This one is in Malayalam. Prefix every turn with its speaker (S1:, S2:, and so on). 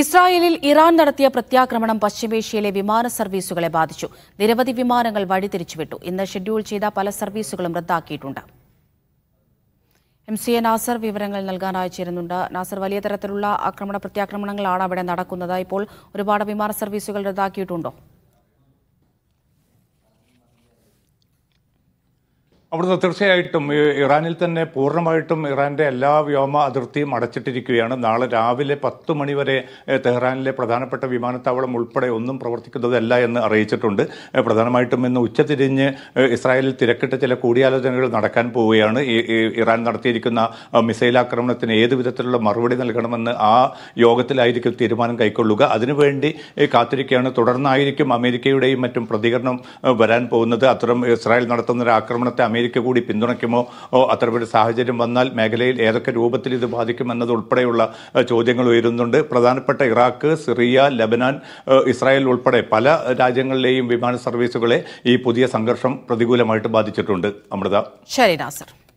S1: ഇസ്രായേലിൽ ഇറാൻ നടത്തിയ പ്രത്യാക്രമണം പശ്ചിമേഷ്യയിലെ വിമാന സർവീസുകളെ ബാധിച്ചു നിരവധി വിമാനങ്ങൾ വഴിതിരിച്ചുവിട്ടു ഇന്ന് ഷെഡ്യൂൾ ചെയ്ത പല സർവീസുകളും റദ്ദാക്കിയിട്ടുണ്ട് എം സി എ നാസർ വിവരങ്ങൾ നൽകാനായി ചേരുന്നുണ്ട് നാസർ വലിയ തരത്തിലുള്ള ആക്രമണ പ്രത്യാക്രമണങ്ങളാണ് അവിടെ നടക്കുന്നത് ഇപ്പോൾ ഒരുപാട് വിമാന സർവീസുകൾ റദ്ദാക്കിയിട്ടുണ്ടോ
S2: അവിടുന്ന് തീർച്ചയായിട്ടും ഇറാനിൽ തന്നെ പൂർണ്ണമായിട്ടും ഇറാന്റെ എല്ലാ വ്യോമ അതിർത്തിയും അടച്ചിട്ടിരിക്കുകയാണ് നാളെ രാവിലെ പത്ത് മണിവരെ തെഹ്റാനിലെ പ്രധാനപ്പെട്ട വിമാനത്താവളം ഉൾപ്പെടെ ഒന്നും പ്രവർത്തിക്കുന്നതല്ല എന്ന് അറിയിച്ചിട്ടുണ്ട് പ്രധാനമായിട്ടും ഇന്ന് ഉച്ചതിരിഞ്ഞ് ഇസ്രായേലിൽ തിരക്കിട്ട ചില കൂടിയാലോചനകൾ നടക്കാൻ പോവുകയാണ് ഇറാൻ നടത്തിയിരിക്കുന്ന മിസൈൽ ആക്രമണത്തിന് ഏത് വിധത്തിലുള്ള മറുപടി നൽകണമെന്ന് ആ യോഗത്തിലായിരിക്കും തീരുമാനം കൈക്കൊള്ളുക അതിനുവേണ്ടി കാത്തിരിക്കുകയാണ് തുടർന്നായിരിക്കും അമേരിക്കയുടെയും മറ്റും പ്രതികരണം വരാൻ പോകുന്നത് അത്തരം ഇസ്രായേൽ നടത്തുന്ന ഒരു ആക്രമണത്തെ അമേരിക്ക കൂടി പിന്തുണയ്ക്കുമോ അത്തരമൊരു സാഹചര്യം വന്നാൽ മേഖലയിൽ ഏതൊക്കെ രൂപത്തിൽ ഇത് ബാധിക്കുമെന്നതുൾപ്പെടെയുള്ള ചോദ്യങ്ങൾ ഉയരുന്നുണ്ട് പ്രധാനപ്പെട്ട ഇറാഖ് സിറിയ ലബനാൻ ഇസ്രായേൽ ഉൾപ്പെടെ പല രാജ്യങ്ങളിലെയും വിമാന സർവീസുകളെ ഈ പുതിയ സംഘർഷം പ്രതികൂലമായിട്ട് ബാധിച്ചിട്ടുണ്ട് അമൃത
S1: ശരി നാസർ